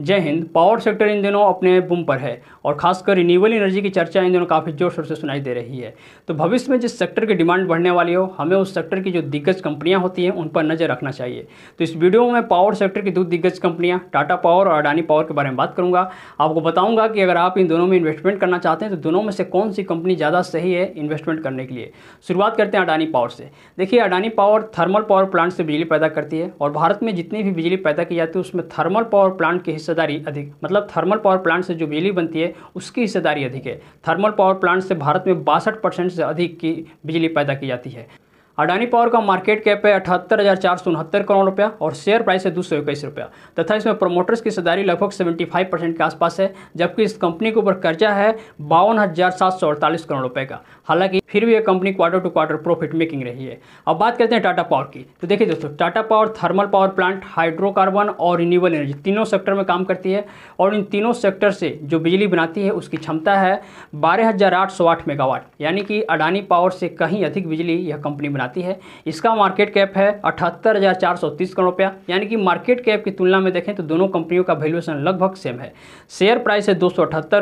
जय Hind power sector in दिनों अपने बुम पर है और खासकर रिन्यूएबल एनर्जी की चर्चा इन दिनों काफ़ी जोर शोर से सुनाई दे रही है तो भविष्य में जिस सेक्टर की डिमांड बढ़ने वाली हो हमें उस सेक्टर की जो दिग्गज कंपनियां होती हैं उन पर नज़र रखना चाहिए तो इस वीडियो में पावर सेक्टर की दो दिग्गज कंपनियाँ टाटा पावर और अडानी पावर के बारे में बात करूँगा आपको बताऊँगा कि अगर आप इन दोनों में इन्वेस्टमेंट करना चाहते हैं तो दोनों में से कौन सी कंपनी ज़्यादा सही है इन्वेस्टमेंट करने के लिए शुरुआत करते हैं अडानी पावर से देखिए Adani power thermal power plant से बिजली पैदा करती है और भारत में जितनी भी बिजली पैदा की जाती है उसमें थर्मल पावर प्लांट के हिस्से हिस्सेदारी अधिक मतलब थर्मल पावर प्लांट से जो बिजली बनती है उसकी हिस्सेदारी अधिक है थर्मल पावर प्लांट से भारत में बासठ परसेंट से अधिक की बिजली पैदा की जाती है अडानी पावर का मार्केट कैप है अठहत्तर हज़ार चार सौ उनहत्तर करोड़ रुपया और शेयर प्राइस है दो सौ इक्कीस रुपया तथा इसमें प्रमोटर्स की सदारी लगभग सेवेंटी फाइव परसेंट के आसपास है जबकि इस कंपनी के ऊपर कर्जा है बावन हज़ार सात सौ अड़तालीस करोड़ रुपये का हालांकि फिर भी यह company quarter to quarter profit making रही है अब बात करते हैं टाटा पावर की तो देखिए दोस्तों Tata power thermal power plant hydrocarbon और रिन्यूबल एनर्जी तीनों सेक्टर में काम करती है और इन तीनों सेक्टर से जो बिजली बनाती है उसकी क्षमता है बारह मेगावाट यानी कि अडानी पावर से कहीं अधिक बिजली यह कंपनी बनाती आती है इसका मार्केट कैप है अठहत्तर करोड़ रुपया यानी कि मार्केट कैप की तुलना में देखें तो दोनों कंपनियों का वैल्यूएशन लगभग सेम है शेयर प्राइस है दो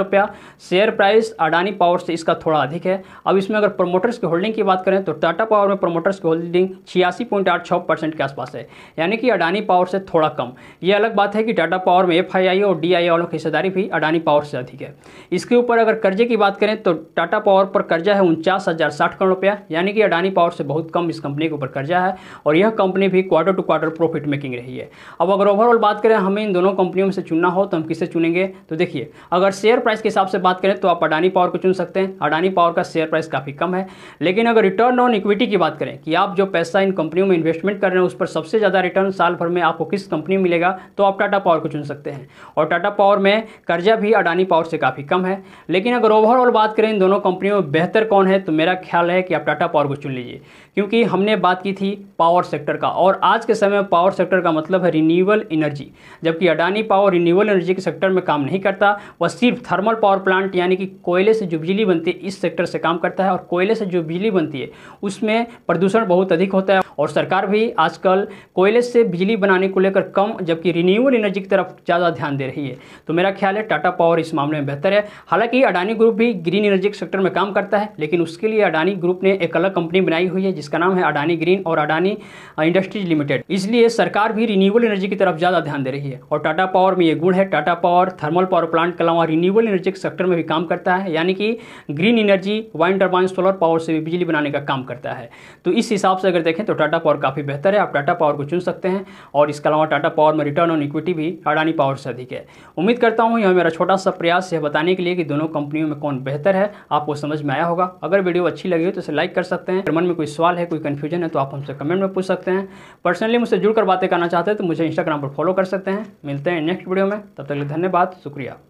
रुपया शेयर प्राइस अडानी पावर से इसका थोड़ा अधिक है अब इसमें अगर प्रोमोटर्स की होल्डिंग की बात करें तो टाटा पावर में प्रोमोटर्स की होल्डिंग छियासी के आसपास है यानी कि अडानी पावर से थोड़ा कम यह अलग बात है कि टाटा पावर में एफ और डी वालों की हिस्सेदारी भी अडानी पावर से अधिक है इसके ऊपर अगर कर्जे की बात करें तो टाटा पावर पर कर्जा है उनचास करोड़ रुपया यानी कि अडानी पावर से बहुत कम इस कंपनी के ऊपर कर्जा है और यह कंपनी भी quarter to quarter profit making रही है अब अगर ओवरऑल बात करें हमें इन दोनों कंपनियों में से चुनना हो तो हम किसे चुनेंगे तो देखिए अगर शेयर प्राइस के हिसाब से बात करें तो आप अडानी पावर को चुन सकते हैं अडानी पावर का शेयर प्राइस काफ़ी कम है लेकिन अगर रिटर्न ऑन इक्विटी की बात करें कि आप जो पैसा इन कंपनियों में इन्वेस्टमेंट कर रहे हैं उस पर सबसे ज़्यादा रिटर्न साल भर में आपको किस कंपनी मिलेगा तो आप टाटा पावर को चुन सकते हैं और टाटा पावर में कर्जा भी अडानी पावर से काफ़ी कम है लेकिन अगर ओवरऑल बात करें इन दोनों कंपनियों में बेहतर कौन है तो मेरा ख्याल है कि आप टाटा पावर को चुन लीजिए क्योंकि क्योंकि हमने बात की थी पावर सेक्टर का और आज के समय में पावर सेक्टर का मतलब है रिन्यूएबल एनर्जी जबकि अडानी पावर रिन्यूएबल एनर्जी के सेक्टर में काम नहीं करता वह सिर्फ थर्मल पावर प्लांट यानी कि कोयले से जो बिजली बनती है इस सेक्टर से काम करता है और कोयले से जो बिजली बनती है उसमें प्रदूषण बहुत अधिक होता है और सरकार भी आजकल कोयले से बिजली बनाने को लेकर कम जबकि रिन्यूएबल एनर्जी की तरफ ज़्यादा ध्यान दे रही है तो मेरा ख्याल है टाटा पावर इस मामले में बेहतर है हालांकि अडानी ग्रुप भी ग्रीन एनर्जी सेक्टर में काम करता है लेकिन उसके लिए अडानी ग्रुप ने एक अलग कंपनी बनाई हुई है जिसका नाम है अडानी ग्रीन और अडानी इंडस्ट्रीज लिमिटेड इसलिए सरकार भी रिन्यूएबल एनर्जी की तरफ ज़्यादा ध्यान दे रही है और टाटा पावर में ये गुण है Tata power thermal power plant के अलावा रिन्यूएबल एनर्जी सेक्टर में भी काम करता है यानी कि green energy wind turbine solar power से भी बिजली बनाने का काम करता है तो इस हिसाब से अगर देखें तो टाटा पावर काफ़ी बेहतर है आप टाटा पावर को चुन सकते हैं और इसके अलावा टाटा पावर में रिटर्न ऑन इक्विटी भी अडानी पावर से अधिक है उम्मीद करता हूँ यह मेरा छोटा सा प्रयास है बताने के लिए कि दोनों कंपनियों में कौन बेहतर है आपको समझ में आया होगा अगर वीडियो अच्छी लगी हो तो इसे लाइक कर सकते हैं मन में कोई सवाल है कोई कन्फ्यूजन है तो आप हमसे कमेंट में पूछ सकते हैं पर्सनली मुझसे जुड़कर बातें करना चाहते हैं तो मुझे इंस्टाग्राम पर फॉलो कर सकते हैं मिलते हैं नेक्स्ट वीडियो में तब तक धन्यवाद शुक्रिया